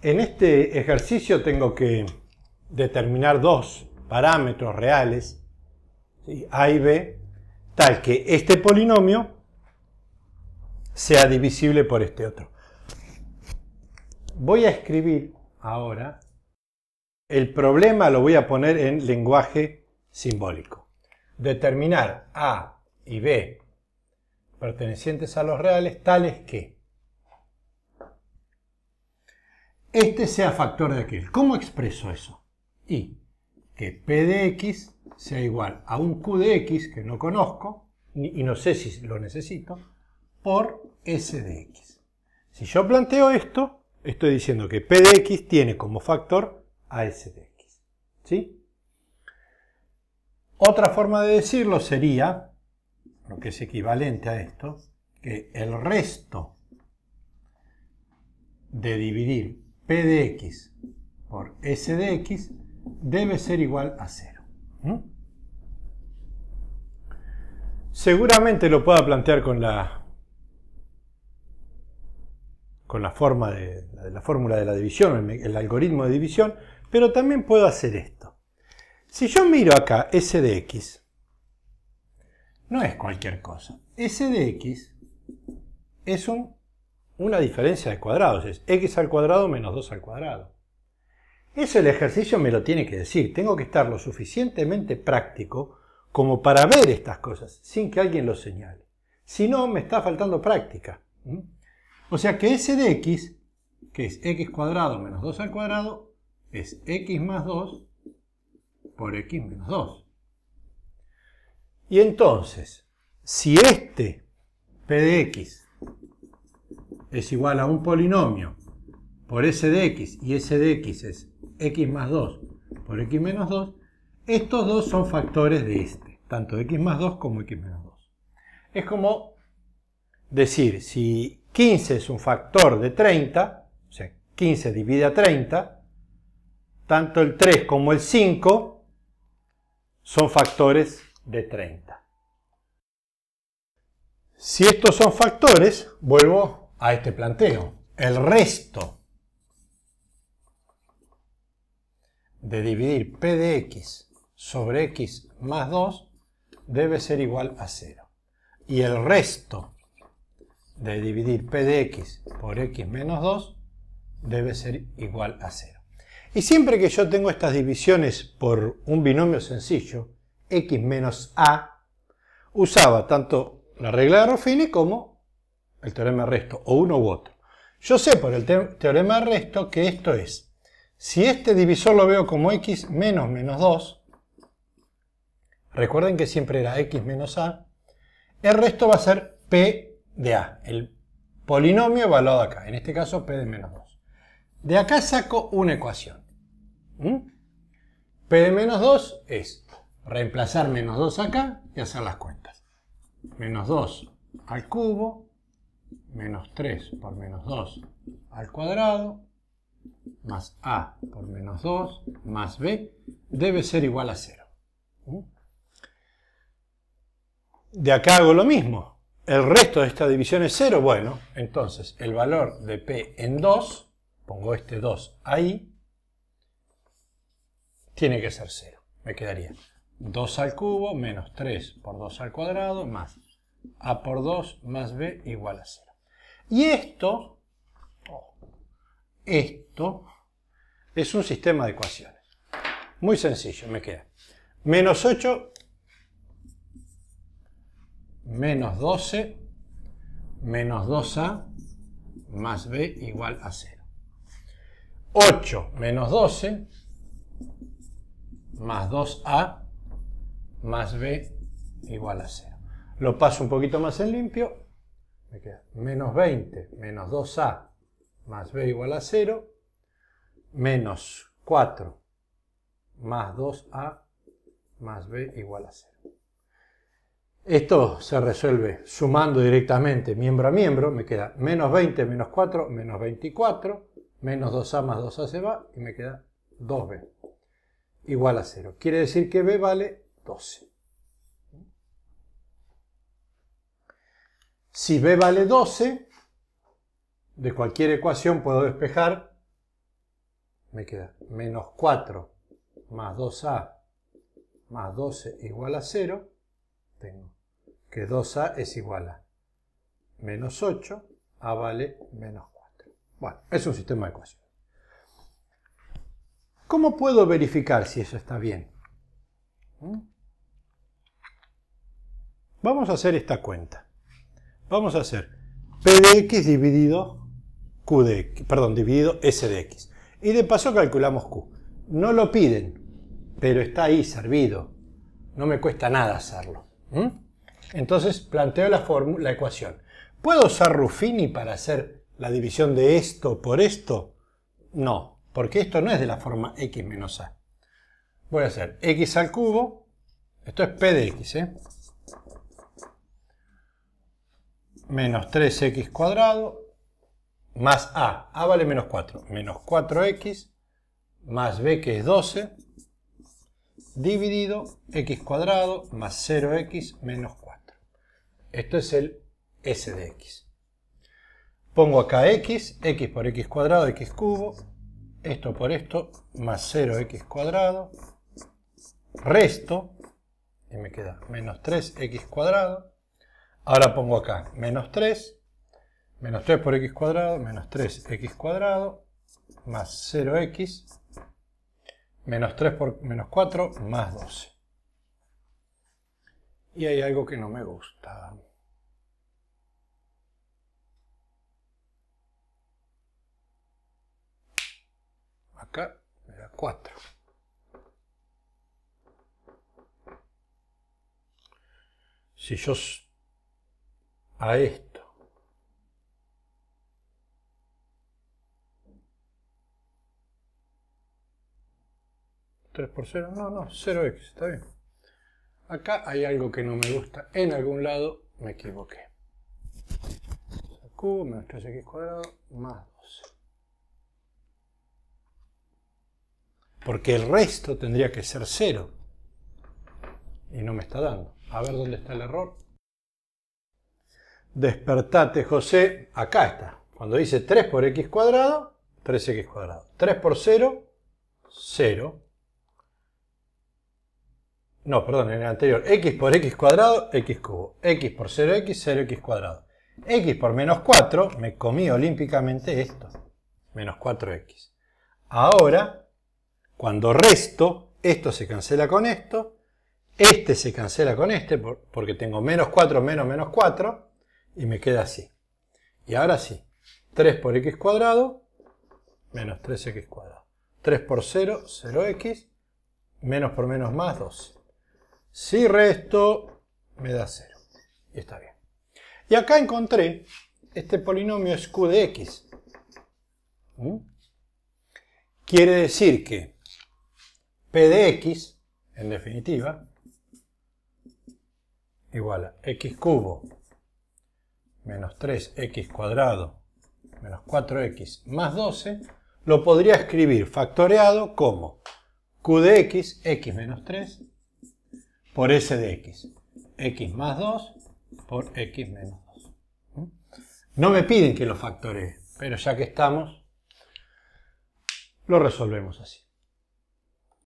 En este ejercicio tengo que determinar dos parámetros reales, A y B, tal que este polinomio sea divisible por este otro. Voy a escribir ahora el problema, lo voy a poner en lenguaje simbólico. Determinar A y B pertenecientes a los reales tales que este sea factor de aquí. ¿Cómo expreso eso? Y que P de X sea igual a un Q de X que no conozco y no sé si lo necesito, por S de X. Si yo planteo esto, estoy diciendo que P de X tiene como factor a S de X. ¿Sí? Otra forma de decirlo sería, lo que es equivalente a esto, que el resto de dividir P de x por S de x debe ser igual a 0. Seguramente lo pueda plantear con la, con la forma de, la fórmula de la división, el, el algoritmo de división, pero también puedo hacer esto. Si yo miro acá S de x, no es cualquier cosa. S de x es un una diferencia de cuadrados, es x al cuadrado menos 2 al cuadrado. Eso el ejercicio me lo tiene que decir, tengo que estar lo suficientemente práctico como para ver estas cosas, sin que alguien lo señale. Si no, me está faltando práctica. O sea que ese de x, que es x cuadrado menos 2 al cuadrado, es x más 2 por x menos 2. Y entonces, si este p de x es igual a un polinomio por S de x y S de x es x más 2 por x menos 2, estos dos son factores de este, tanto x más 2 como x menos 2. Es como decir, si 15 es un factor de 30, o sea, 15 divide a 30, tanto el 3 como el 5 son factores de 30. Si estos son factores, vuelvo a este planteo. El resto de dividir p de x sobre x más 2 debe ser igual a 0. Y el resto de dividir p de x por x menos 2 debe ser igual a 0. Y siempre que yo tengo estas divisiones por un binomio sencillo, x menos a, usaba tanto la regla de Ruffini como el teorema de resto, o uno u otro. Yo sé por el teorema de resto que esto es, si este divisor lo veo como x menos menos 2, recuerden que siempre era x menos a, el resto va a ser p de a, el polinomio evaluado acá, en este caso p de menos 2. De acá saco una ecuación. p de menos 2 es reemplazar menos 2 acá y hacer las cuentas. Menos 2 al cubo menos 3 por menos 2 al cuadrado más a por menos 2 más b debe ser igual a 0. ¿Mm? De acá hago lo mismo. El resto de esta división es 0. Bueno, entonces el valor de p en 2, pongo este 2 ahí, tiene que ser 0. Me quedaría 2 al cubo menos 3 por 2 al cuadrado más a por 2 más b igual a 0. Y esto, oh, esto, es un sistema de ecuaciones. Muy sencillo, me queda. Menos 8, menos 12, menos 2a, más b igual a 0. 8 menos 12, más 2a, más b igual a 0. Lo paso un poquito más en limpio me queda menos 20 menos 2a más b igual a 0, menos 4 más 2a más b igual a 0. Esto se resuelve sumando directamente miembro a miembro, me queda menos 20 menos 4 menos 24, menos 2a más 2a se va y me queda 2b igual a 0. Quiere decir que b vale 12. Si b vale 12, de cualquier ecuación puedo despejar, me queda menos 4 más 2a más 12 igual a 0, tengo que 2a es igual a menos 8, a vale menos 4. Bueno, es un sistema de ecuaciones. ¿Cómo puedo verificar si eso está bien? ¿Mm? Vamos a hacer esta cuenta vamos a hacer P de X dividido Q perdón, dividido S de X. Y de paso calculamos Q. No lo piden, pero está ahí servido. No me cuesta nada hacerlo. Entonces planteo la, la ecuación. ¿Puedo usar Ruffini para hacer la división de esto por esto? No, porque esto no es de la forma x menos a. Voy a hacer x al cubo, esto es p de x, ¿eh? menos 3x cuadrado más a. a vale menos 4. Menos 4x más b que es 12 dividido x cuadrado más 0x menos 4. Esto es el s de x. Pongo acá x, x por x cuadrado, x cubo, esto por esto, más 0x cuadrado, resto, y me queda menos 3x cuadrado, Ahora pongo acá menos 3, menos 3 por x cuadrado, menos 3x cuadrado, más 0x, menos 3 por menos 4, más 12. Y hay algo que no me gusta. Acá me da 4. Si yo a esto. ¿3 por 0? No, no, 0x, está bien. Acá hay algo que no me gusta. En algún lado me equivoqué. Q menos 3x cuadrado más 12. Porque el resto tendría que ser 0. Y no me está dando. A ver dónde está el error. Despertate, José. Acá está. Cuando dice 3 por x cuadrado, 3x cuadrado. 3 por 0, 0. No, perdón, en el anterior. x por x cuadrado, x cubo. x por 0x, 0x cuadrado. x por menos 4, me comí olímpicamente esto. Menos 4x. Ahora, cuando resto, esto se cancela con esto. Este se cancela con este, porque tengo menos 4 menos menos 4 y me queda así. Y ahora sí, 3 por x cuadrado menos 3x cuadrado. 3 por 0, 0x, menos por menos más 2. Si resto, me da 0. Y está bien. Y acá encontré este polinomio es q de x. ¿Mm? Quiere decir que p de x, en definitiva, igual a x cubo menos 3x cuadrado menos 4x más 12, lo podría escribir factoreado como q de x, x menos 3, por s de x, x más 2 por x menos 2. No me piden que lo factoree, pero ya que estamos, lo resolvemos así.